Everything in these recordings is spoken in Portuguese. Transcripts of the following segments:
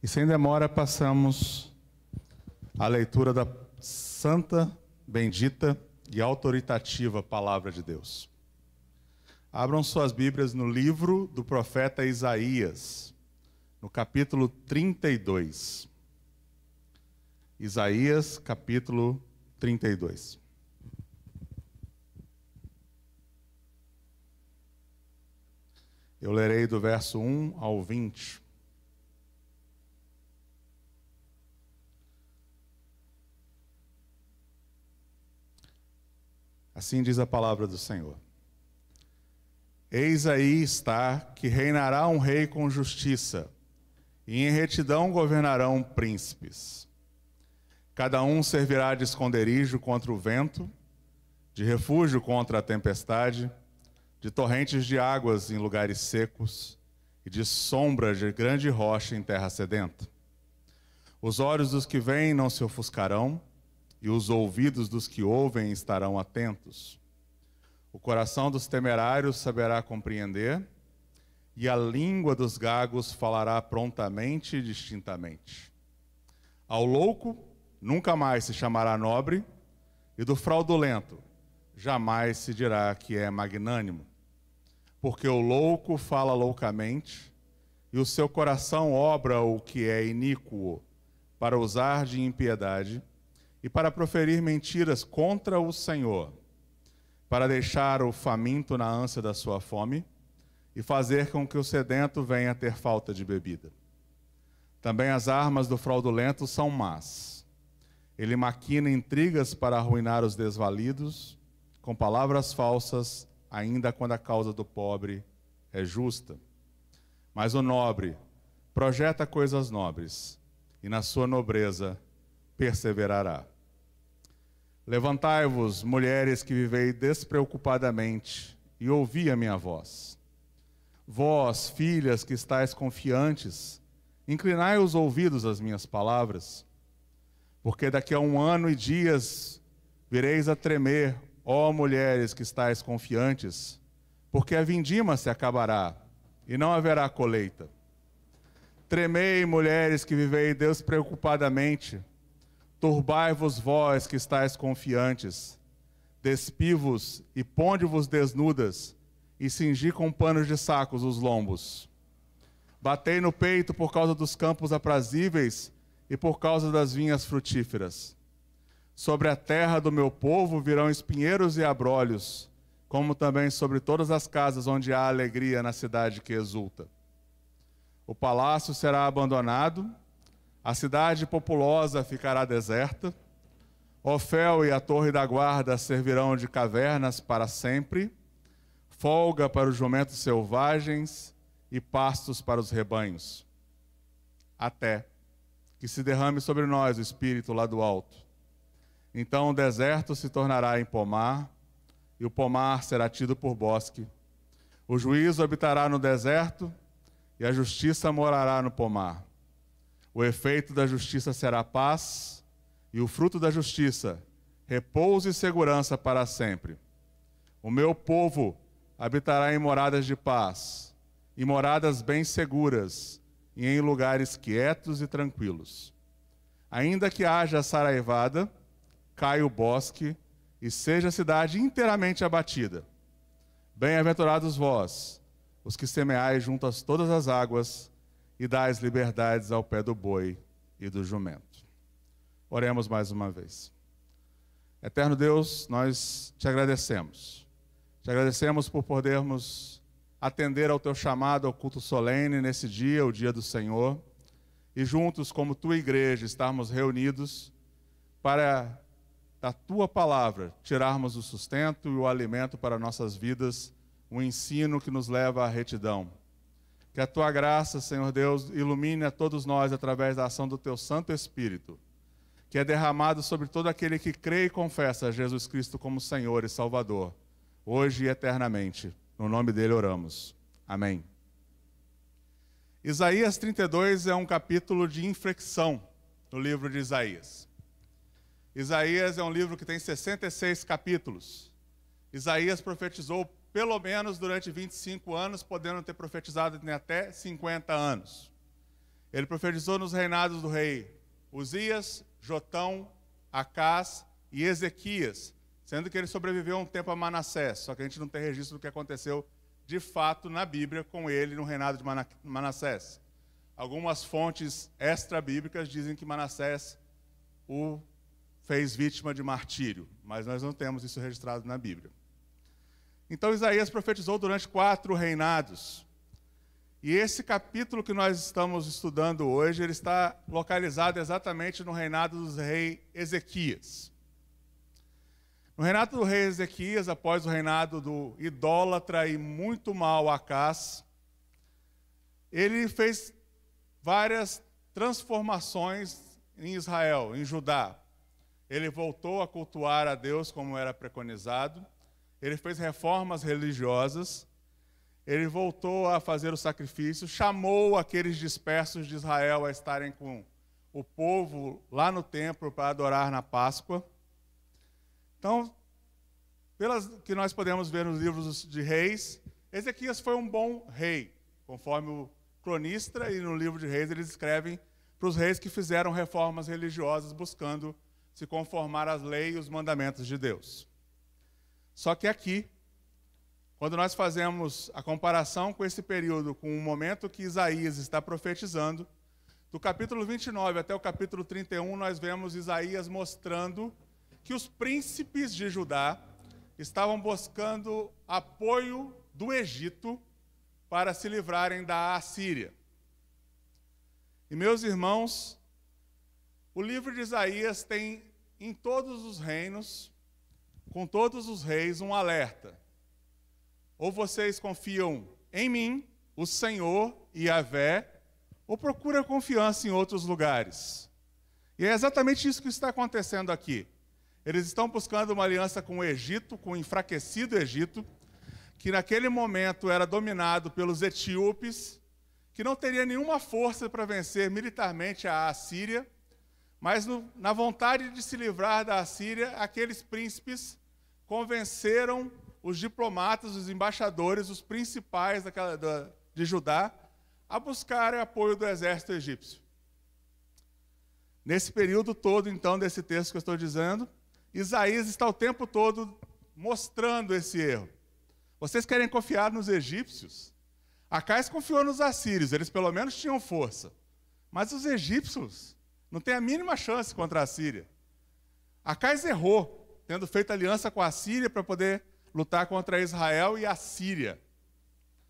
E sem demora passamos à leitura da santa, bendita e autoritativa palavra de Deus. Abram suas Bíblias no livro do profeta Isaías, no capítulo 32. Isaías, capítulo 32. Eu lerei do verso 1 ao 20. Assim diz a palavra do Senhor. Eis aí está que reinará um rei com justiça, e em retidão governarão príncipes. Cada um servirá de esconderijo contra o vento, de refúgio contra a tempestade, de torrentes de águas em lugares secos, e de sombra de grande rocha em terra sedenta. Os olhos dos que vêm não se ofuscarão, e os ouvidos dos que ouvem estarão atentos. O coração dos temerários saberá compreender, e a língua dos gagos falará prontamente e distintamente. Ao louco nunca mais se chamará nobre, e do fraudulento jamais se dirá que é magnânimo. Porque o louco fala loucamente, e o seu coração obra o que é iníquo, para usar de impiedade e para proferir mentiras contra o Senhor, para deixar o faminto na ânsia da sua fome e fazer com que o sedento venha ter falta de bebida. Também as armas do fraudulento são más. Ele maquina intrigas para arruinar os desvalidos, com palavras falsas, ainda quando a causa do pobre é justa. Mas o nobre projeta coisas nobres, e na sua nobreza perseverará. Levantai-vos, mulheres que vivei despreocupadamente, e ouvi a minha voz. Vós, filhas que estáis confiantes, inclinai os ouvidos às minhas palavras, porque daqui a um ano e dias vireis a tremer, ó mulheres que estáis confiantes, porque a vindima se acabará e não haverá colheita. Tremei, mulheres que vivei despreocupadamente, Turbai-vos vós que estáis confiantes, despivo-vos e ponde-vos desnudas, e cingi com panos de sacos os lombos. Batei no peito por causa dos campos aprazíveis e por causa das vinhas frutíferas. Sobre a terra do meu povo virão espinheiros e abrolhos, como também sobre todas as casas onde há alegria na cidade que exulta. O palácio será abandonado a cidade populosa ficará deserta. Ofel e a torre da guarda servirão de cavernas para sempre, folga para os jumentos selvagens e pastos para os rebanhos. Até que se derrame sobre nós o espírito lá do alto. Então o deserto se tornará em pomar, e o pomar será tido por bosque. O juízo habitará no deserto, e a justiça morará no pomar. O efeito da justiça será paz, e o fruto da justiça, repouso e segurança para sempre. O meu povo habitará em moradas de paz, em moradas bem seguras, e em lugares quietos e tranquilos. Ainda que haja saraivada, caia o bosque e seja a cidade inteiramente abatida. Bem-aventurados vós, os que semeais junto a todas as águas, e dais liberdades ao pé do boi e do jumento. Oremos mais uma vez. Eterno Deus, nós te agradecemos. Te agradecemos por podermos atender ao teu chamado ao culto solene nesse dia, o dia do Senhor, e juntos, como tua igreja, estarmos reunidos para da tua palavra tirarmos o sustento e o alimento para nossas vidas, o um ensino que nos leva à retidão que a tua graça, Senhor Deus, ilumine a todos nós através da ação do teu Santo Espírito, que é derramado sobre todo aquele que crê e confessa Jesus Cristo como Senhor e Salvador, hoje e eternamente. No nome dele oramos. Amém. Isaías 32 é um capítulo de inflexão no livro de Isaías. Isaías é um livro que tem 66 capítulos. Isaías profetizou pelo menos durante 25 anos, podendo ter profetizado em até 50 anos. Ele profetizou nos reinados do rei Uzias, Jotão, Acás e Ezequias, sendo que ele sobreviveu um tempo a Manassés, só que a gente não tem registro do que aconteceu de fato na Bíblia com ele no reinado de Manassés. Algumas fontes extra-bíblicas dizem que Manassés o fez vítima de martírio, mas nós não temos isso registrado na Bíblia. Então Isaías profetizou durante quatro reinados. E esse capítulo que nós estamos estudando hoje, ele está localizado exatamente no reinado do rei Ezequias. No reinado do rei Ezequias, após o reinado do idólatra e muito mal Acas, ele fez várias transformações em Israel, em Judá. Ele voltou a cultuar a Deus como era preconizado ele fez reformas religiosas, ele voltou a fazer o sacrifício, chamou aqueles dispersos de Israel a estarem com o povo lá no templo para adorar na Páscoa. Então, pelas que nós podemos ver nos livros de reis, Ezequias foi um bom rei, conforme o cronista e no livro de reis eles escrevem para os reis que fizeram reformas religiosas buscando se conformar às leis e os mandamentos de Deus. Só que aqui, quando nós fazemos a comparação com esse período, com o momento que Isaías está profetizando, do capítulo 29 até o capítulo 31, nós vemos Isaías mostrando que os príncipes de Judá estavam buscando apoio do Egito para se livrarem da Assíria. E meus irmãos, o livro de Isaías tem em todos os reinos com todos os reis um alerta. Ou vocês confiam em mim, o Senhor e a Vé, ou procura confiança em outros lugares. E é exatamente isso que está acontecendo aqui. Eles estão buscando uma aliança com o Egito, com o enfraquecido Egito, que naquele momento era dominado pelos etíopes, que não teria nenhuma força para vencer militarmente a Assíria, mas no, na vontade de se livrar da Assíria, aqueles príncipes convenceram os diplomatas, os embaixadores, os principais daquela, da, de Judá, a buscarem apoio do exército egípcio. Nesse período todo, então, desse texto que eu estou dizendo, Isaías está o tempo todo mostrando esse erro. Vocês querem confiar nos egípcios? Acais confiou nos assírios, eles pelo menos tinham força. Mas os egípcios não têm a mínima chance contra a Síria. Acais errou, tendo feito aliança com a Síria para poder lutar contra Israel e a Síria.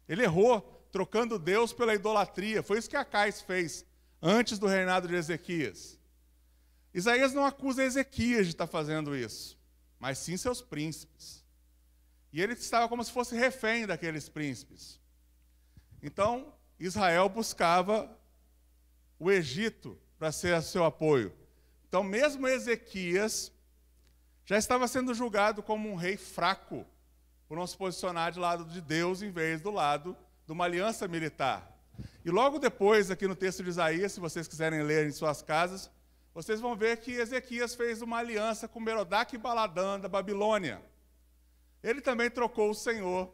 Ele errou, trocando Deus pela idolatria. Foi isso que Acais fez antes do reinado de Ezequias. Isaías não acusa Ezequias de estar fazendo isso, mas sim seus príncipes. E ele estava como se fosse refém daqueles príncipes. Então, Israel buscava o Egito para ser seu apoio. Então, mesmo Ezequias já estava sendo julgado como um rei fraco por não se posicionar de lado de Deus em vez do lado de uma aliança militar. E logo depois, aqui no texto de Isaías, se vocês quiserem ler em suas casas, vocês vão ver que Ezequias fez uma aliança com Merodach e Baladã da Babilônia. Ele também trocou o Senhor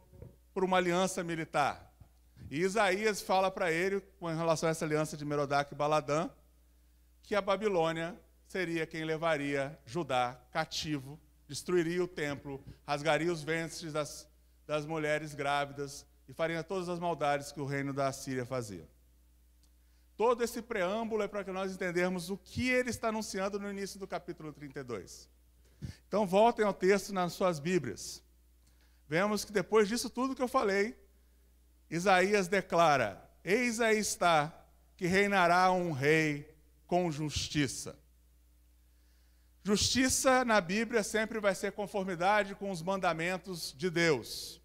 por uma aliança militar. E Isaías fala para ele, com relação a essa aliança de Merodach e Baladã, que a Babilônia seria quem levaria Judá cativo, destruiria o templo, rasgaria os ventres das, das mulheres grávidas e faria todas as maldades que o reino da Síria fazia. Todo esse preâmbulo é para que nós entendermos o que ele está anunciando no início do capítulo 32. Então voltem ao texto nas suas Bíblias. Vemos que depois disso tudo que eu falei, Isaías declara: Eis aí está que reinará um rei com justiça. Justiça na Bíblia sempre vai ser conformidade com os mandamentos de Deus.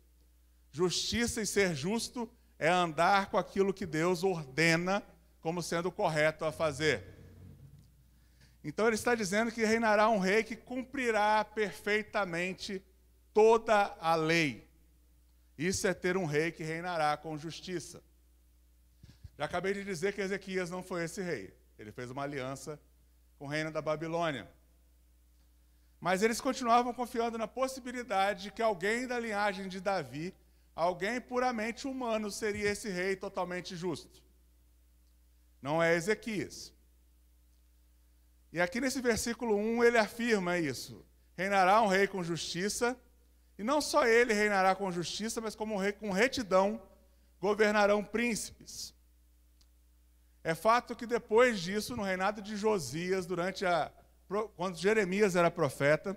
Justiça e ser justo é andar com aquilo que Deus ordena como sendo correto a fazer. Então ele está dizendo que reinará um rei que cumprirá perfeitamente toda a lei. Isso é ter um rei que reinará com justiça. Já acabei de dizer que Ezequias não foi esse rei. Ele fez uma aliança com o reino da Babilônia. Mas eles continuavam confiando na possibilidade de que alguém da linhagem de Davi, alguém puramente humano, seria esse rei totalmente justo. Não é Ezequias. E aqui nesse versículo 1 ele afirma isso: reinará um rei com justiça, e não só ele reinará com justiça, mas como um rei com retidão governarão príncipes. É fato que depois disso, no reinado de Josias, durante a quando Jeremias era profeta,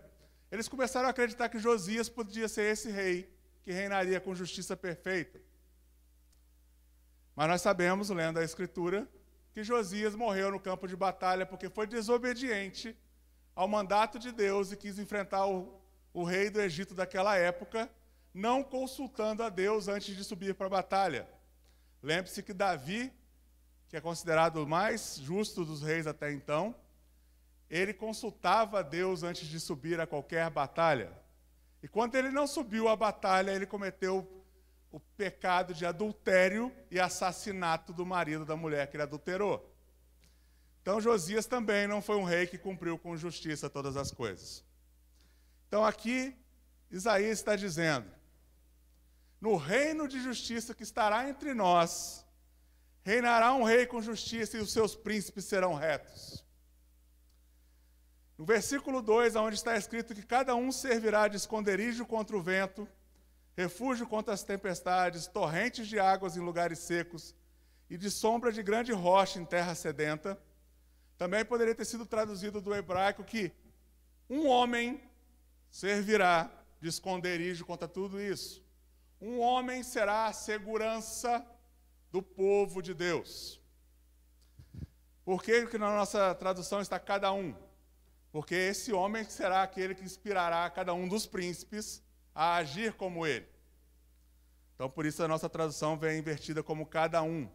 eles começaram a acreditar que Josias podia ser esse rei que reinaria com justiça perfeita. Mas nós sabemos, lendo a Escritura, que Josias morreu no campo de batalha porque foi desobediente ao mandato de Deus e quis enfrentar o, o rei do Egito daquela época, não consultando a Deus antes de subir para a batalha. Lembre-se que Davi, que é considerado o mais justo dos reis até então, ele consultava a Deus antes de subir a qualquer batalha. E quando ele não subiu a batalha, ele cometeu o pecado de adultério e assassinato do marido da mulher que ele adulterou. Então Josias também não foi um rei que cumpriu com justiça todas as coisas. Então aqui Isaías está dizendo: no reino de justiça que estará entre nós, reinará um rei com justiça e os seus príncipes serão retos. No versículo 2, onde está escrito que cada um servirá de esconderijo contra o vento, refúgio contra as tempestades, torrentes de águas em lugares secos e de sombra de grande rocha em terra sedenta. Também poderia ter sido traduzido do hebraico que um homem servirá de esconderijo contra tudo isso. Um homem será a segurança do povo de Deus. Por que, que na nossa tradução está cada um? porque esse homem será aquele que inspirará cada um dos príncipes a agir como ele. Então, por isso a nossa tradução vem invertida como cada um,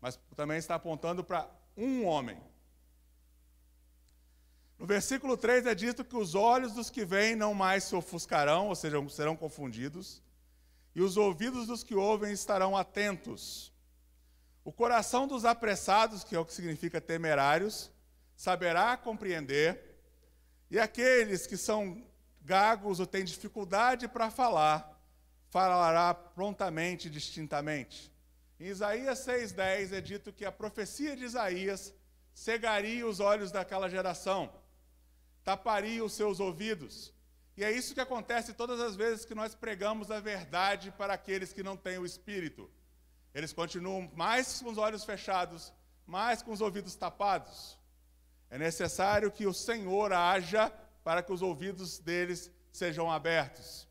mas também está apontando para um homem. No versículo 3 é dito que os olhos dos que vêm não mais se ofuscarão, ou seja, serão confundidos, e os ouvidos dos que ouvem estarão atentos. O coração dos apressados, que é o que significa temerários, saberá compreender, e aqueles que são gagos ou têm dificuldade para falar, falará prontamente e distintamente. Em Isaías 6,10 é dito que a profecia de Isaías cegaria os olhos daquela geração, taparia os seus ouvidos. E é isso que acontece todas as vezes que nós pregamos a verdade para aqueles que não têm o Espírito. Eles continuam mais com os olhos fechados, mais com os ouvidos tapados. É necessário que o Senhor haja para que os ouvidos deles sejam abertos,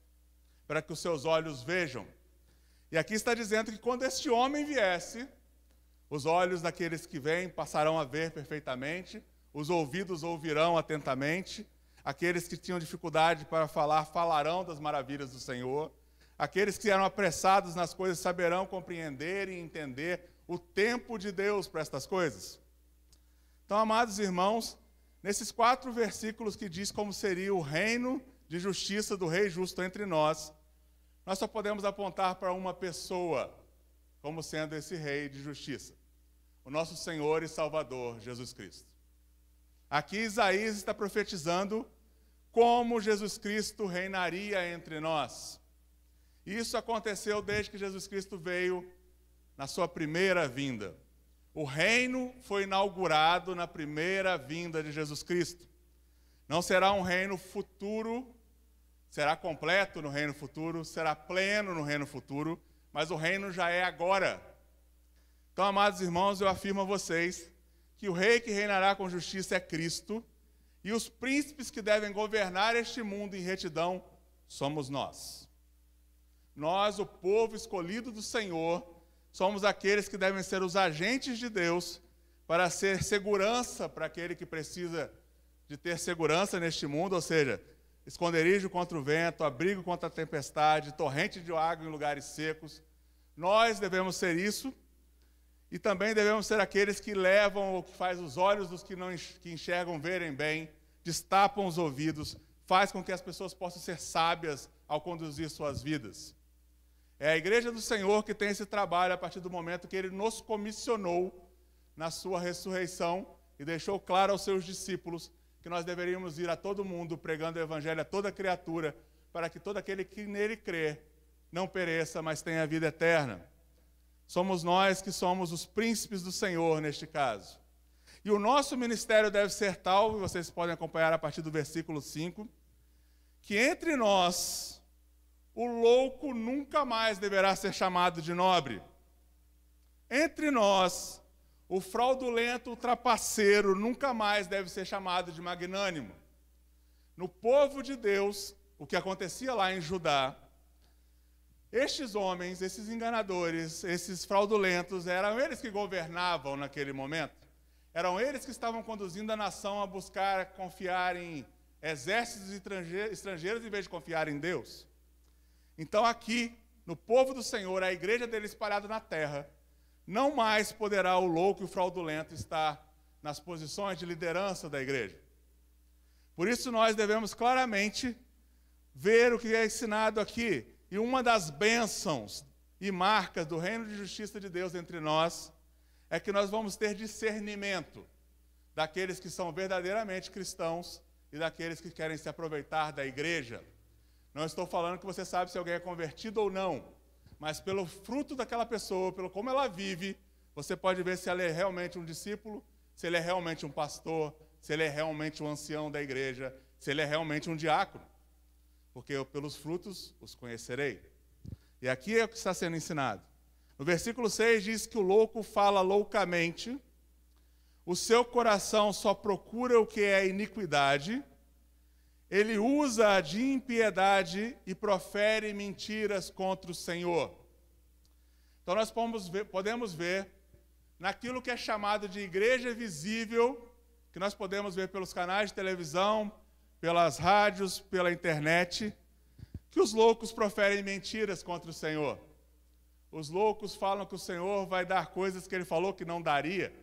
para que os seus olhos vejam. E aqui está dizendo que quando este homem viesse, os olhos daqueles que vêm passarão a ver perfeitamente, os ouvidos ouvirão atentamente, aqueles que tinham dificuldade para falar falarão das maravilhas do Senhor, aqueles que eram apressados nas coisas saberão compreender e entender o tempo de Deus para estas coisas. Então, amados irmãos, nesses quatro versículos que diz como seria o reino de justiça do Rei Justo entre nós, nós só podemos apontar para uma pessoa como sendo esse Rei de justiça, o nosso Senhor e Salvador Jesus Cristo. Aqui Isaías está profetizando como Jesus Cristo reinaria entre nós. Isso aconteceu desde que Jesus Cristo veio na sua primeira vinda. O reino foi inaugurado na primeira vinda de Jesus Cristo. Não será um reino futuro, será completo no reino futuro, será pleno no reino futuro, mas o reino já é agora. Então, amados irmãos, eu afirmo a vocês que o rei que reinará com justiça é Cristo, e os príncipes que devem governar este mundo em retidão somos nós. Nós, o povo escolhido do Senhor, somos aqueles que devem ser os agentes de Deus para ser segurança para aquele que precisa de ter segurança neste mundo, ou seja, esconderijo contra o vento, abrigo contra a tempestade, torrente de água em lugares secos. Nós devemos ser isso e também devemos ser aqueles que levam ou que faz os olhos dos que não que enxergam verem bem, destapam os ouvidos, faz com que as pessoas possam ser sábias ao conduzir suas vidas. É a igreja do Senhor que tem esse trabalho a partir do momento que ele nos comissionou na sua ressurreição e deixou claro aos seus discípulos que nós deveríamos ir a todo mundo pregando o evangelho a toda criatura, para que todo aquele que nele crê não pereça, mas tenha vida eterna. Somos nós que somos os príncipes do Senhor neste caso. E o nosso ministério deve ser tal, e vocês podem acompanhar a partir do versículo 5, que entre nós o louco nunca mais deverá ser chamado de nobre. Entre nós, o fraudulento, o trapaceiro nunca mais deve ser chamado de magnânimo. No povo de Deus, o que acontecia lá em Judá, estes homens, esses enganadores, esses fraudulentos, eram eles que governavam naquele momento. Eram eles que estavam conduzindo a nação a buscar confiar em exércitos estrangeiros em vez de confiar em Deus. Então, aqui, no povo do Senhor, a igreja dele espalhada na terra, não mais poderá o louco e o fraudulento estar nas posições de liderança da igreja. Por isso, nós devemos claramente ver o que é ensinado aqui. E uma das bênçãos e marcas do reino de justiça de Deus entre nós é que nós vamos ter discernimento daqueles que são verdadeiramente cristãos e daqueles que querem se aproveitar da igreja não estou falando que você sabe se alguém é convertido ou não, mas pelo fruto daquela pessoa, pelo como ela vive, você pode ver se ela é realmente um discípulo, se ele é realmente um pastor, se ele é realmente um ancião da igreja, se ele é realmente um diácono. Porque eu, pelos frutos os conhecerei. E aqui é o que está sendo ensinado. No versículo 6 diz que o louco fala loucamente, o seu coração só procura o que é iniquidade, ele usa de impiedade e profere mentiras contra o Senhor. Então nós ver, podemos ver, naquilo que é chamado de igreja visível, que nós podemos ver pelos canais de televisão, pelas rádios, pela internet, que os loucos proferem mentiras contra o Senhor. Os loucos falam que o Senhor vai dar coisas que ele falou que não daria.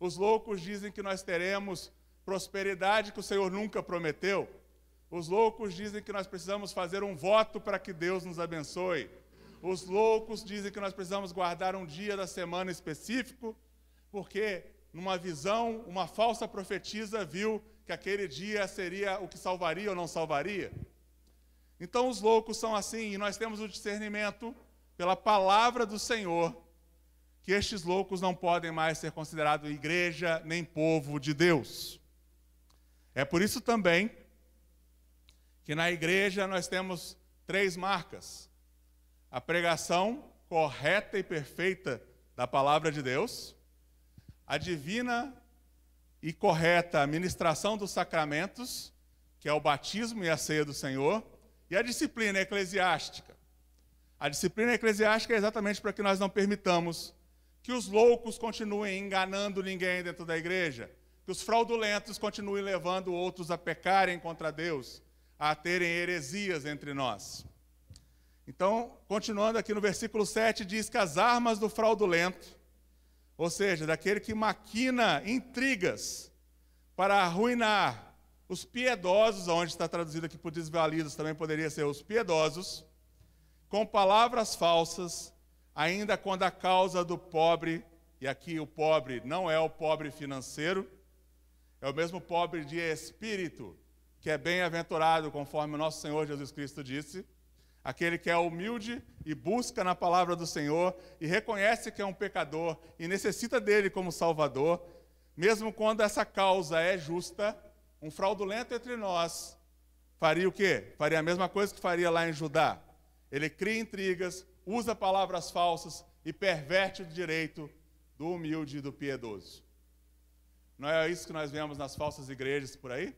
Os loucos dizem que nós teremos prosperidade que o Senhor nunca prometeu. Os loucos dizem que nós precisamos fazer um voto para que Deus nos abençoe. Os loucos dizem que nós precisamos guardar um dia da semana específico, porque numa visão, uma falsa profetisa viu que aquele dia seria o que salvaria ou não salvaria. Então os loucos são assim, e nós temos o discernimento pela palavra do Senhor que estes loucos não podem mais ser considerados igreja nem povo de Deus. É por isso também que na igreja nós temos três marcas: a pregação correta e perfeita da palavra de Deus, a divina e correta administração dos sacramentos, que é o batismo e a ceia do Senhor, e a disciplina eclesiástica. A disciplina eclesiástica é exatamente para que nós não permitamos que os loucos continuem enganando ninguém dentro da igreja, que os fraudulentos continuem levando outros a pecarem contra Deus, a terem heresias entre nós. Então, continuando aqui no versículo 7, diz que as armas do fraudulento, ou seja, daquele que maquina intrigas para arruinar os piedosos, onde está traduzido aqui por desvalidos, também poderia ser os piedosos, com palavras falsas, ainda quando a causa do pobre, e aqui o pobre não é o pobre financeiro, é o mesmo pobre de espírito, que é bem-aventurado, conforme o nosso Senhor Jesus Cristo disse, aquele que é humilde e busca na palavra do Senhor e reconhece que é um pecador e necessita dele como Salvador, mesmo quando essa causa é justa, um fraudulento entre nós faria o quê? Faria a mesma coisa que faria lá em Judá. Ele cria intrigas, usa palavras falsas e perverte o direito do humilde e do piedoso. Não é isso que nós vemos nas falsas igrejas por aí?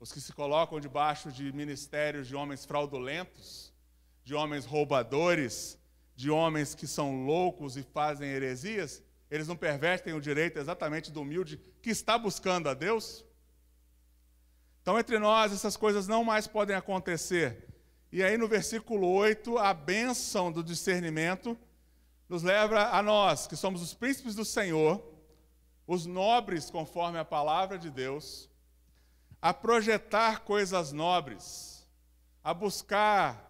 os que se colocam debaixo de ministérios de homens fraudulentos, de homens roubadores, de homens que são loucos e fazem heresias, eles não pervertem o direito exatamente do humilde que está buscando a Deus? Então, entre nós, essas coisas não mais podem acontecer. E aí, no versículo 8, a bênção do discernimento nos leva a nós, que somos os príncipes do Senhor, os nobres conforme a palavra de Deus, a projetar coisas nobres, a buscar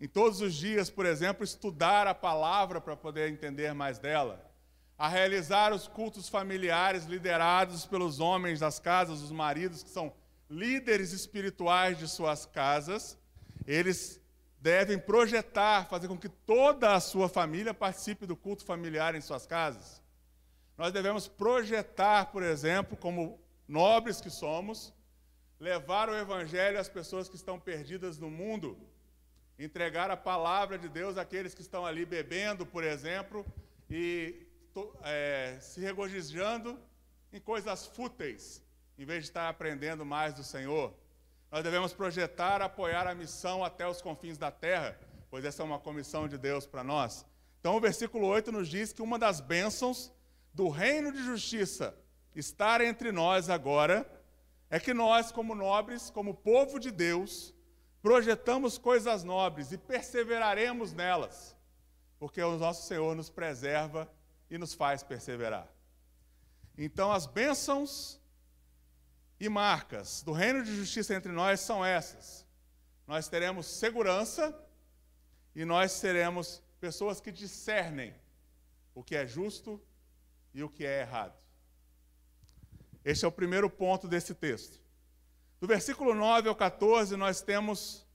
em todos os dias, por exemplo, estudar a palavra para poder entender mais dela, a realizar os cultos familiares liderados pelos homens das casas, os maridos que são líderes espirituais de suas casas, eles devem projetar, fazer com que toda a sua família participe do culto familiar em suas casas. Nós devemos projetar, por exemplo, como nobres que somos, levar o Evangelho às pessoas que estão perdidas no mundo, entregar a palavra de Deus àqueles que estão ali bebendo, por exemplo, e é, se regozijando em coisas fúteis, em vez de estar aprendendo mais do Senhor. Nós devemos projetar, apoiar a missão até os confins da terra, pois essa é uma comissão de Deus para nós. Então, o versículo 8 nos diz que uma das bênçãos do reino de justiça estar entre nós agora é que nós, como nobres, como povo de Deus, projetamos coisas nobres e perseveraremos nelas, porque o nosso Senhor nos preserva e nos faz perseverar. Então, as bênçãos e marcas do reino de justiça entre nós são essas. Nós teremos segurança e nós seremos pessoas que discernem o que é justo e o que é errado. Esse é o primeiro ponto desse texto. Do versículo 9 ao 14, nós temos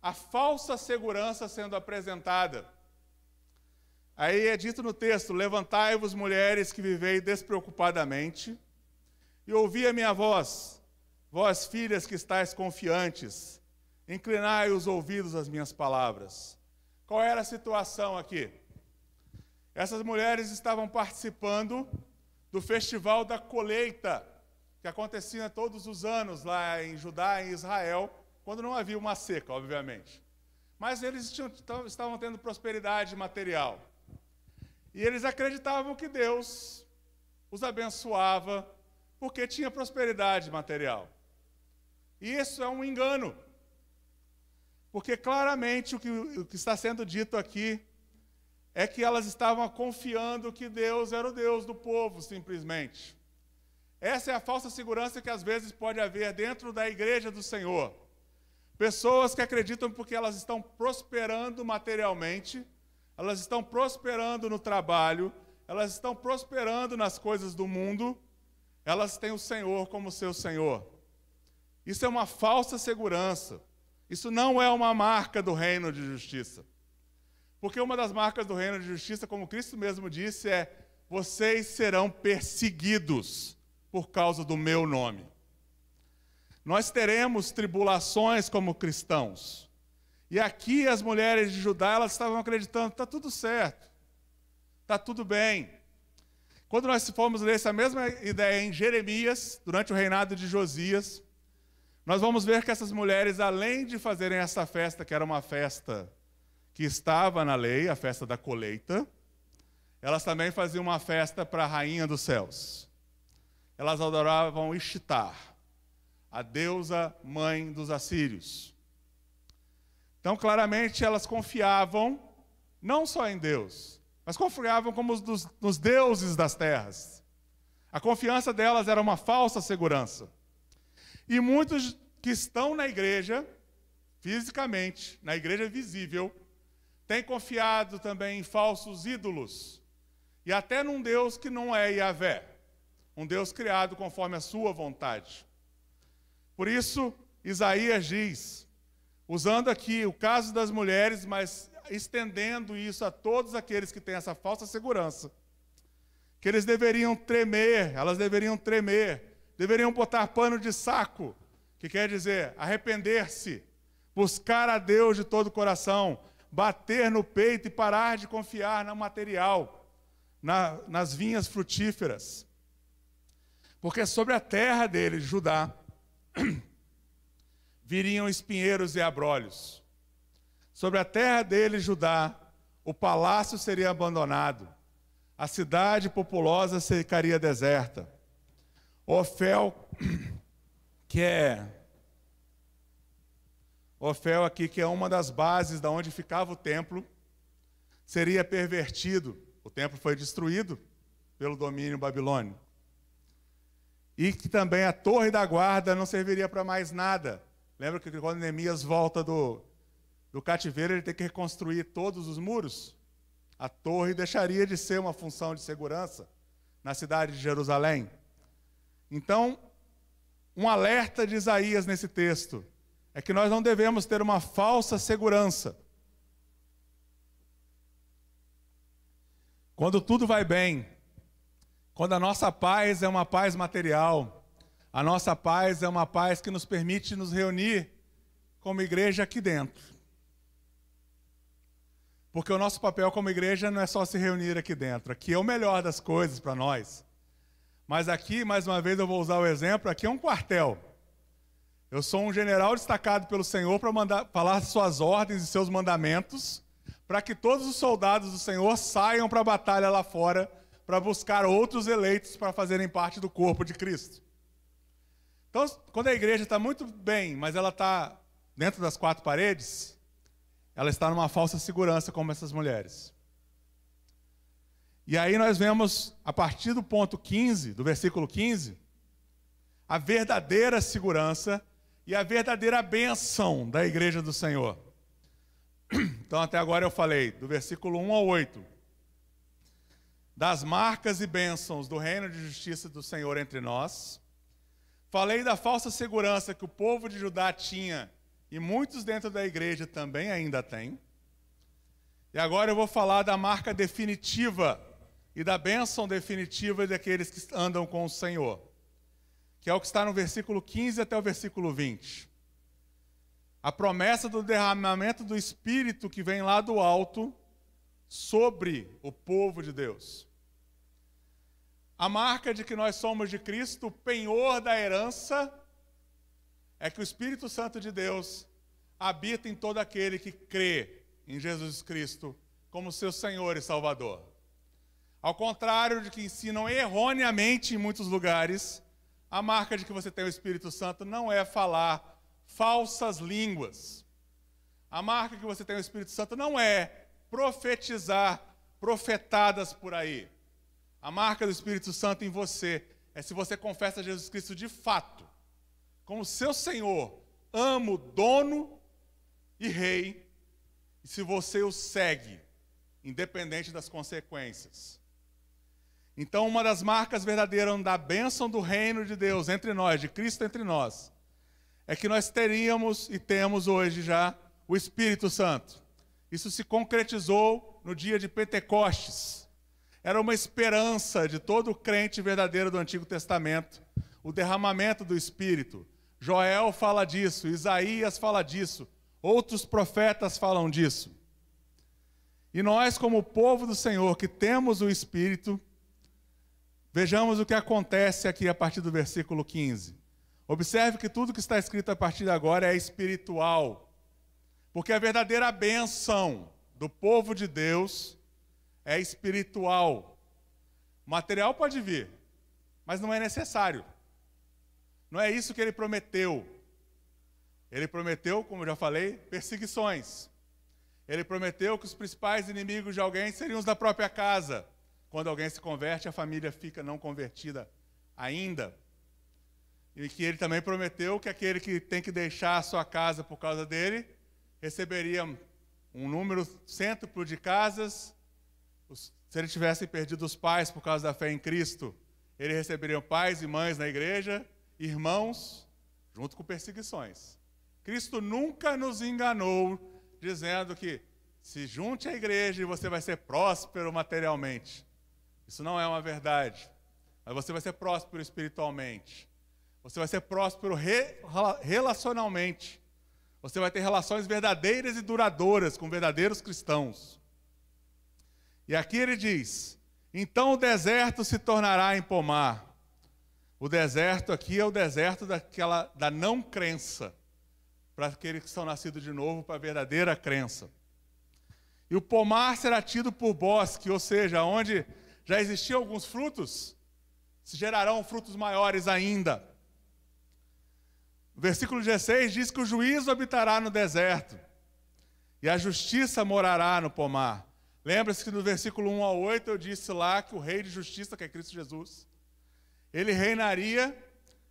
a falsa segurança sendo apresentada. Aí é dito no texto: Levantai-vos, mulheres que vivei despreocupadamente, e ouvi a minha voz, vós, filhas que estáis confiantes, inclinai os ouvidos às minhas palavras. Qual era a situação aqui? Essas mulheres estavam participando do Festival da Colheita, que acontecia todos os anos lá em Judá, em Israel, quando não havia uma seca, obviamente. Mas eles tinham, estavam tendo prosperidade material. E eles acreditavam que Deus os abençoava porque tinha prosperidade material. E isso é um engano. Porque claramente o que, o que está sendo dito aqui é que elas estavam confiando que Deus era o Deus do povo, simplesmente. Essa é a falsa segurança que às vezes pode haver dentro da igreja do Senhor. Pessoas que acreditam porque elas estão prosperando materialmente, elas estão prosperando no trabalho, elas estão prosperando nas coisas do mundo, elas têm o Senhor como seu Senhor. Isso é uma falsa segurança. Isso não é uma marca do reino de justiça. Porque uma das marcas do reino de justiça, como Cristo mesmo disse, é: vocês serão perseguidos por causa do meu nome. Nós teremos tribulações como cristãos. E aqui as mulheres de Judá, elas estavam acreditando, está tudo certo, está tudo bem. Quando nós formos ler essa mesma ideia em Jeremias, durante o reinado de Josias, nós vamos ver que essas mulheres, além de fazerem essa festa, que era uma festa que estava na lei, a festa da colheita, elas também faziam uma festa para a rainha dos céus. Elas adoravam Ishtar, a deusa mãe dos assírios. Então, claramente, elas confiavam não só em Deus, mas confiavam como dos, nos deuses das terras. A confiança delas era uma falsa segurança. E muitos que estão na igreja, fisicamente, na igreja visível, tem confiado também em falsos ídolos e até num Deus que não é Yahvé, um Deus criado conforme a sua vontade. Por isso, Isaías diz, usando aqui o caso das mulheres, mas estendendo isso a todos aqueles que têm essa falsa segurança, que eles deveriam tremer, elas deveriam tremer, deveriam botar pano de saco, que quer dizer arrepender-se, buscar a Deus de todo o coração, bater no peito e parar de confiar no material, na, nas vinhas frutíferas. Porque sobre a terra dele, Judá, viriam espinheiros e abrolhos. Sobre a terra dele, Judá, o palácio seria abandonado, a cidade populosa ficaria deserta. Ofel, que é Ofel aqui, que é uma das bases da onde ficava o templo, seria pervertido. O templo foi destruído pelo domínio babilônico. E que também a torre da guarda não serviria para mais nada. Lembra que quando Neemias volta do, do cativeiro, ele tem que reconstruir todos os muros? A torre deixaria de ser uma função de segurança na cidade de Jerusalém. Então, um alerta de Isaías nesse texto é que nós não devemos ter uma falsa segurança. Quando tudo vai bem, quando a nossa paz é uma paz material, a nossa paz é uma paz que nos permite nos reunir como igreja aqui dentro. Porque o nosso papel como igreja não é só se reunir aqui dentro. Aqui é o melhor das coisas para nós. Mas aqui, mais uma vez, eu vou usar o exemplo: aqui é um quartel. Eu sou um general destacado pelo Senhor para falar suas ordens e seus mandamentos, para que todos os soldados do Senhor saiam para a batalha lá fora, para buscar outros eleitos para fazerem parte do corpo de Cristo. Então, quando a igreja está muito bem, mas ela está dentro das quatro paredes, ela está numa falsa segurança como essas mulheres. E aí nós vemos, a partir do ponto 15, do versículo 15, a verdadeira segurança e a verdadeira bênção da igreja do Senhor. Então, até agora eu falei do versículo 1 ao 8, das marcas e bênçãos do reino de justiça do Senhor entre nós. Falei da falsa segurança que o povo de Judá tinha e muitos dentro da igreja também ainda têm. E agora eu vou falar da marca definitiva e da bênção definitiva daqueles que andam com o Senhor que é o que está no versículo 15 até o versículo 20. A promessa do derramamento do Espírito que vem lá do alto sobre o povo de Deus. A marca de que nós somos de Cristo, o penhor da herança, é que o Espírito Santo de Deus habita em todo aquele que crê em Jesus Cristo como seu Senhor e Salvador. Ao contrário de que ensinam erroneamente em muitos lugares, a marca de que você tem o Espírito Santo não é falar falsas línguas. A marca que você tem o Espírito Santo não é profetizar profetadas por aí. A marca do Espírito Santo em você é se você confessa Jesus Cristo de fato, como seu Senhor, amo, dono e rei, e se você o segue, independente das consequências. Então, uma das marcas verdadeiras da bênção do reino de Deus entre nós, de Cristo entre nós, é que nós teríamos e temos hoje já o Espírito Santo. Isso se concretizou no dia de Pentecostes. Era uma esperança de todo crente verdadeiro do Antigo Testamento, o derramamento do Espírito. Joel fala disso, Isaías fala disso, outros profetas falam disso. E nós, como povo do Senhor, que temos o Espírito, Vejamos o que acontece aqui a partir do versículo 15. Observe que tudo que está escrito a partir de agora é espiritual. Porque a verdadeira bênção do povo de Deus é espiritual. Material pode vir, mas não é necessário. Não é isso que ele prometeu. Ele prometeu, como eu já falei, perseguições. Ele prometeu que os principais inimigos de alguém seriam os da própria casa. Quando alguém se converte, a família fica não convertida ainda. E que ele também prometeu que aquele que tem que deixar a sua casa por causa dele receberia um número cêntuplo de casas. Se ele tivesse perdido os pais por causa da fé em Cristo, ele receberia pais e mães na igreja, irmãos, junto com perseguições. Cristo nunca nos enganou dizendo que se junte à igreja e você vai ser próspero materialmente. Isso não é uma verdade. Mas você vai ser próspero espiritualmente. Você vai ser próspero re relacionalmente. Você vai ter relações verdadeiras e duradouras com verdadeiros cristãos. E aqui ele diz: então o deserto se tornará em pomar. O deserto aqui é o deserto daquela, da não crença, para aqueles que são nascidos de novo, para a verdadeira crença. E o pomar será tido por bosque, ou seja, onde já existiam alguns frutos, se gerarão frutos maiores ainda. O versículo 16 diz que o juízo habitará no deserto e a justiça morará no pomar. Lembra-se que no versículo 1 ao 8 eu disse lá que o rei de justiça, que é Cristo Jesus, ele reinaria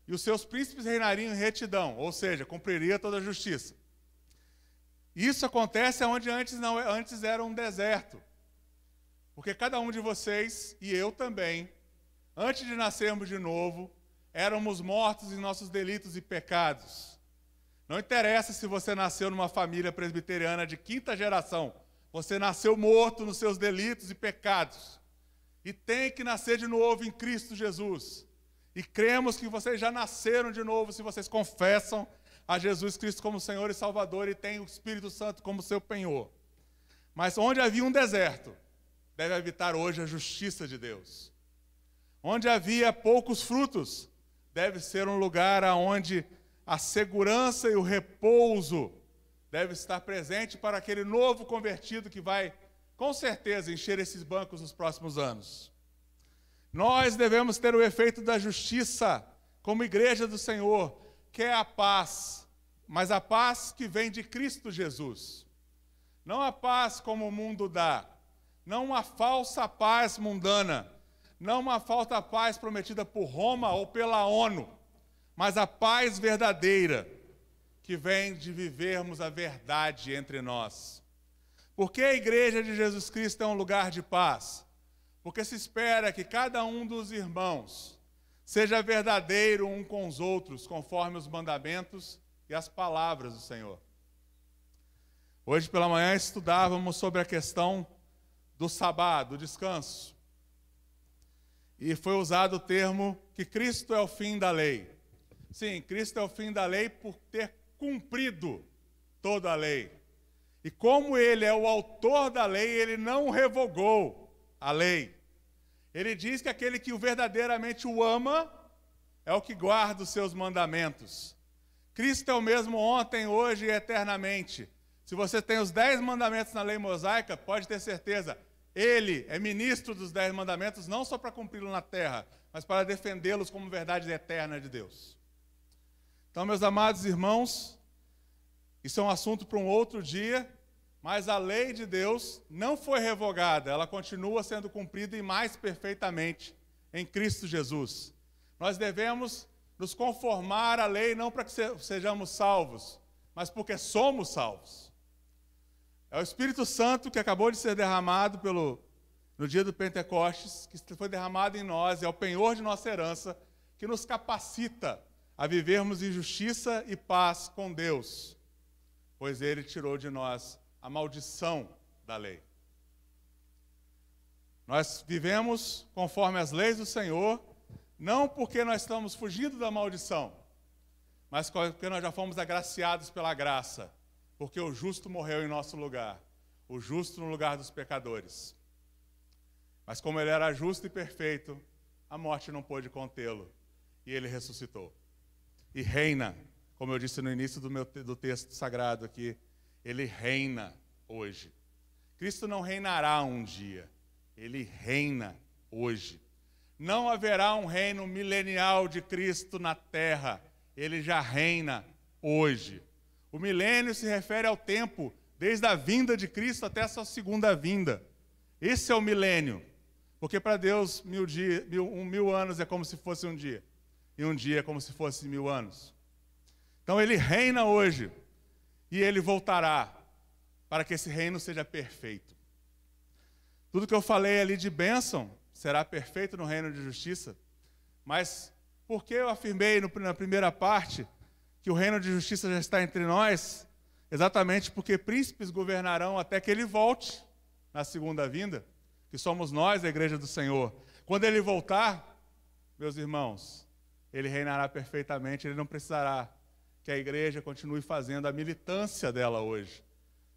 e os seus príncipes reinariam em retidão, ou seja, cumpriria toda a justiça. Isso acontece onde antes, não, antes era um deserto. Porque cada um de vocês e eu também, antes de nascermos de novo, éramos mortos em nossos delitos e pecados. Não interessa se você nasceu numa família presbiteriana de quinta geração, você nasceu morto nos seus delitos e pecados. E tem que nascer de novo em Cristo Jesus. E cremos que vocês já nasceram de novo se vocês confessam a Jesus Cristo como Senhor e Salvador e têm o Espírito Santo como seu penhor. Mas onde havia um deserto, deve habitar hoje a justiça de Deus. Onde havia poucos frutos, deve ser um lugar aonde a segurança e o repouso deve estar presente para aquele novo convertido que vai com certeza encher esses bancos nos próximos anos. Nós devemos ter o efeito da justiça como igreja do Senhor, que é a paz, mas a paz que vem de Cristo Jesus. Não a paz como o mundo dá, não uma falsa paz mundana, não uma falsa paz prometida por Roma ou pela ONU, mas a paz verdadeira que vem de vivermos a verdade entre nós. Porque a igreja de Jesus Cristo é um lugar de paz? Porque se espera que cada um dos irmãos seja verdadeiro um com os outros, conforme os mandamentos e as palavras do Senhor. Hoje pela manhã estudávamos sobre a questão do sabá, do descanso. E foi usado o termo que Cristo é o fim da lei. Sim, Cristo é o fim da lei por ter cumprido toda a lei. E como ele é o autor da lei, ele não revogou a lei. Ele diz que aquele que verdadeiramente o ama é o que guarda os seus mandamentos. Cristo é o mesmo ontem, hoje e eternamente. Se você tem os dez mandamentos na lei mosaica, pode ter certeza, ele é ministro dos Dez Mandamentos, não só para cumpri-los na terra, mas para defendê-los como verdade eterna de Deus. Então, meus amados irmãos, isso é um assunto para um outro dia, mas a lei de Deus não foi revogada, ela continua sendo cumprida e mais perfeitamente em Cristo Jesus. Nós devemos nos conformar à lei não para que sejamos salvos, mas porque somos salvos. É o Espírito Santo que acabou de ser derramado pelo, no dia do Pentecostes, que foi derramado em nós, é o penhor de nossa herança, que nos capacita a vivermos em justiça e paz com Deus, pois ele tirou de nós a maldição da lei. Nós vivemos conforme as leis do Senhor, não porque nós estamos fugindo da maldição, mas porque nós já fomos agraciados pela graça porque o justo morreu em nosso lugar, o justo no lugar dos pecadores. Mas como ele era justo e perfeito, a morte não pôde contê-lo, e ele ressuscitou. E reina, como eu disse no início do, meu, do texto sagrado aqui, ele reina hoje. Cristo não reinará um dia, ele reina hoje. Não haverá um reino milenial de Cristo na terra, ele já reina hoje. O milênio se refere ao tempo, desde a vinda de Cristo até a sua segunda vinda. Esse é o milênio. Porque para Deus, mil, dia, mil, um mil anos é como se fosse um dia. E um dia é como se fosse mil anos. Então ele reina hoje. E ele voltará. Para que esse reino seja perfeito. Tudo que eu falei ali de bênção será perfeito no reino de justiça. Mas por que eu afirmei na primeira parte que o reino de justiça já está entre nós, exatamente porque príncipes governarão até que ele volte na segunda vinda, que somos nós, a igreja do Senhor. Quando ele voltar, meus irmãos, ele reinará perfeitamente, ele não precisará que a igreja continue fazendo a militância dela hoje,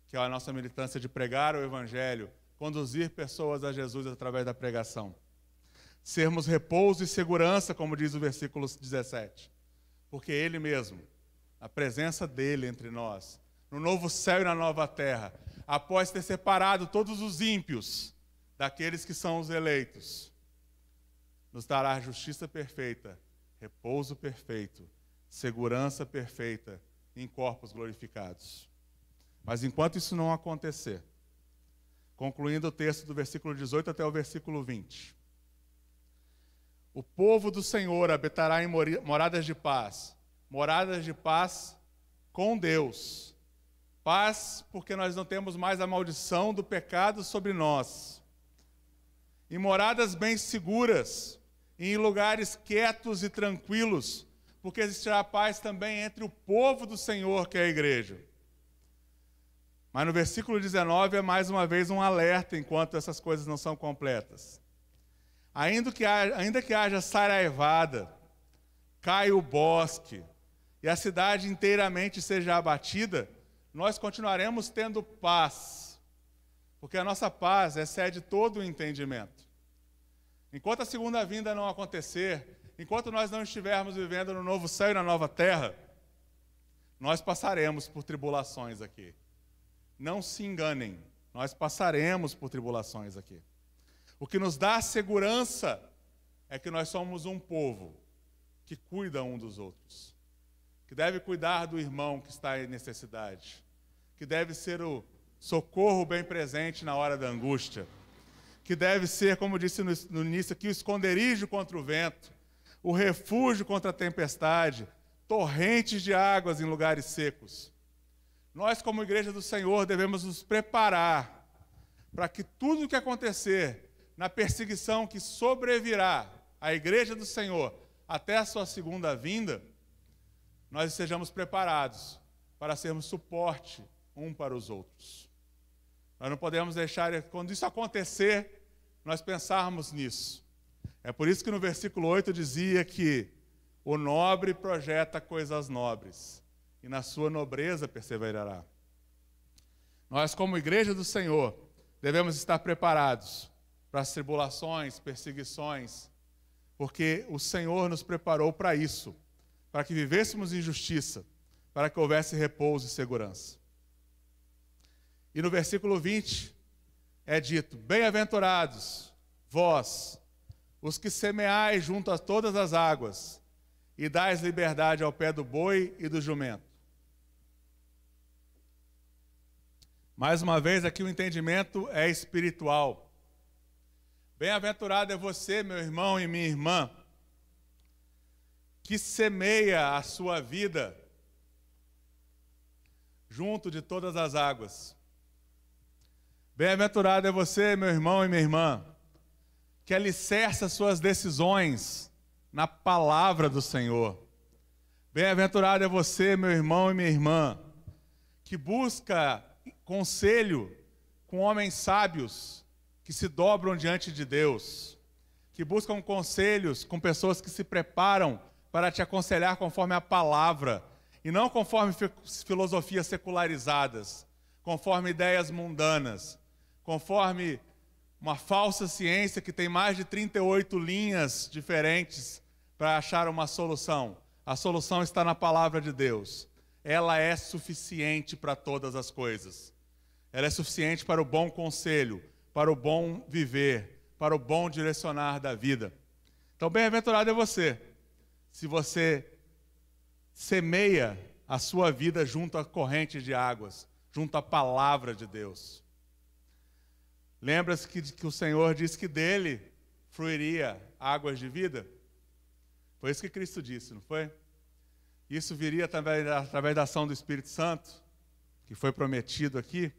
que é a nossa militância de pregar o evangelho, conduzir pessoas a Jesus através da pregação. Sermos repouso e segurança, como diz o versículo 17. Porque ele mesmo a presença dele entre nós, no novo céu e na nova terra, após ter separado todos os ímpios daqueles que são os eleitos, nos dará justiça perfeita, repouso perfeito, segurança perfeita em corpos glorificados. Mas enquanto isso não acontecer, concluindo o texto do versículo 18 até o versículo 20. O povo do Senhor habitará em moradas de paz, moradas de paz com Deus. Paz, porque nós não temos mais a maldição do pecado sobre nós. e moradas bem seguras, em lugares quietos e tranquilos, porque existirá paz também entre o povo do Senhor, que é a igreja. Mas no versículo 19 é mais uma vez um alerta enquanto essas coisas não são completas. Ainda que haja, ainda que haja saraivada, caia o bosque, e a cidade inteiramente seja abatida, nós continuaremos tendo paz, porque a nossa paz excede todo o entendimento. Enquanto a segunda vinda não acontecer, enquanto nós não estivermos vivendo no novo céu e na nova terra, nós passaremos por tribulações aqui. Não se enganem, nós passaremos por tribulações aqui. O que nos dá segurança é que nós somos um povo que cuida um dos outros que deve cuidar do irmão que está em necessidade, que deve ser o socorro bem presente na hora da angústia, que deve ser, como disse no, início aqui, o esconderijo contra o vento, o refúgio contra a tempestade, torrentes de águas em lugares secos. Nós, como igreja do Senhor, devemos nos preparar para que tudo o que acontecer na perseguição que sobrevirá à igreja do Senhor até a sua segunda vinda, nós estejamos preparados para sermos suporte um para os outros. Nós não podemos deixar, quando isso acontecer, nós pensarmos nisso. É por isso que no versículo 8 dizia que o nobre projeta coisas nobres, e na sua nobreza perseverará. Nós, como igreja do Senhor, devemos estar preparados para as tribulações, perseguições, porque o Senhor nos preparou para isso para que vivêssemos em justiça, para que houvesse repouso e segurança. E no versículo 20 é dito: Bem-aventurados vós, os que semeais junto a todas as águas, e dais liberdade ao pé do boi e do jumento. Mais uma vez, aqui o entendimento é espiritual. Bem-aventurado é você, meu irmão e minha irmã, que semeia a sua vida junto de todas as águas. Bem-aventurado é você, meu irmão e minha irmã, que alicerça suas decisões na palavra do Senhor. Bem-aventurado é você, meu irmão e minha irmã, que busca conselho com homens sábios que se dobram diante de Deus, que buscam conselhos com pessoas que se preparam para te aconselhar conforme a palavra, e não conforme filosofias secularizadas, conforme ideias mundanas, conforme uma falsa ciência que tem mais de 38 linhas diferentes para achar uma solução. A solução está na palavra de Deus. Ela é suficiente para todas as coisas. Ela é suficiente para o bom conselho, para o bom viver, para o bom direcionar da vida. Então, bem-aventurado é você se você semeia a sua vida junto à corrente de águas, junto à palavra de Deus. Lembra-se que, que o Senhor disse que dele fluiria águas de vida? Foi isso que Cristo disse, não foi? Isso viria através, através da ação do Espírito Santo, que foi prometido aqui.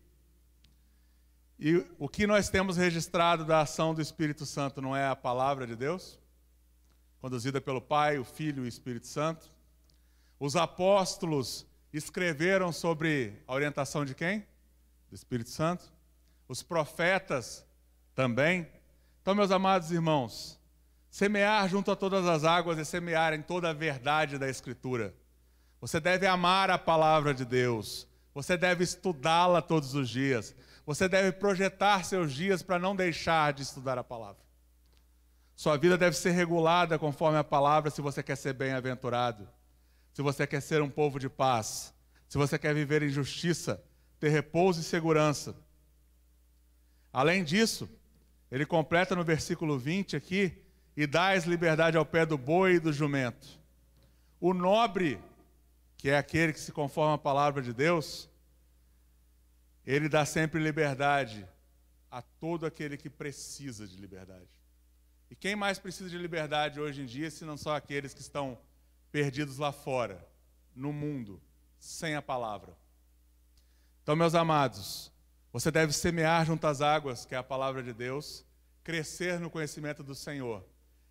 E o que nós temos registrado da ação do Espírito Santo não é a palavra de Deus? conduzida pelo Pai, o Filho e o Espírito Santo. Os apóstolos escreveram sobre a orientação de quem? Do Espírito Santo. Os profetas também. Então, meus amados irmãos, semear junto a todas as águas e é semear em toda a verdade da Escritura. Você deve amar a palavra de Deus. Você deve estudá-la todos os dias. Você deve projetar seus dias para não deixar de estudar a palavra. Sua vida deve ser regulada conforme a palavra se você quer ser bem-aventurado, se você quer ser um povo de paz, se você quer viver em justiça, ter repouso e segurança. Além disso, ele completa no versículo 20 aqui: e dás liberdade ao pé do boi e do jumento. O nobre, que é aquele que se conforma à palavra de Deus, ele dá sempre liberdade a todo aquele que precisa de liberdade. E quem mais precisa de liberdade hoje em dia, se não são aqueles que estão perdidos lá fora, no mundo, sem a palavra? Então, meus amados, você deve semear junto às águas, que é a palavra de Deus, crescer no conhecimento do Senhor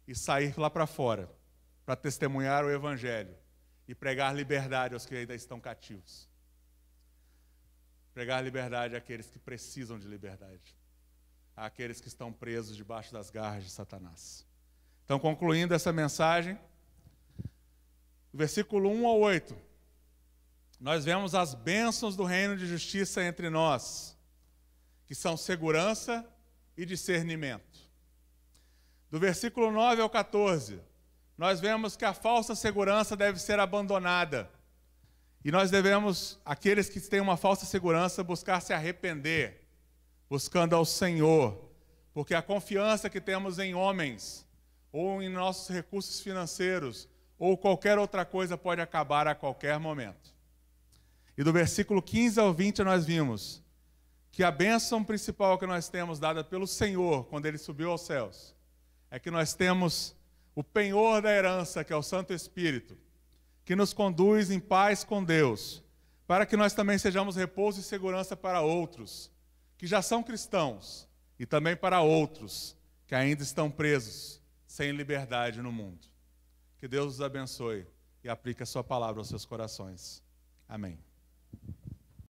e sair lá para fora para testemunhar o Evangelho e pregar liberdade aos que ainda estão cativos. Pregar liberdade àqueles que precisam de liberdade àqueles que estão presos debaixo das garras de Satanás. Então, concluindo essa mensagem, versículo 1 ao 8, nós vemos as bênçãos do reino de justiça entre nós, que são segurança e discernimento. Do versículo 9 ao 14, nós vemos que a falsa segurança deve ser abandonada. E nós devemos, aqueles que têm uma falsa segurança, buscar se arrepender buscando ao Senhor, porque a confiança que temos em homens, ou em nossos recursos financeiros, ou qualquer outra coisa pode acabar a qualquer momento. E do versículo 15 ao 20 nós vimos que a bênção principal que nós temos dada pelo Senhor quando ele subiu aos céus é que nós temos o penhor da herança, que é o Santo Espírito, que nos conduz em paz com Deus, para que nós também sejamos repouso e segurança para outros que já são cristãos e também para outros que ainda estão presos, sem liberdade no mundo. Que Deus os abençoe e aplique a sua palavra aos seus corações. Amém.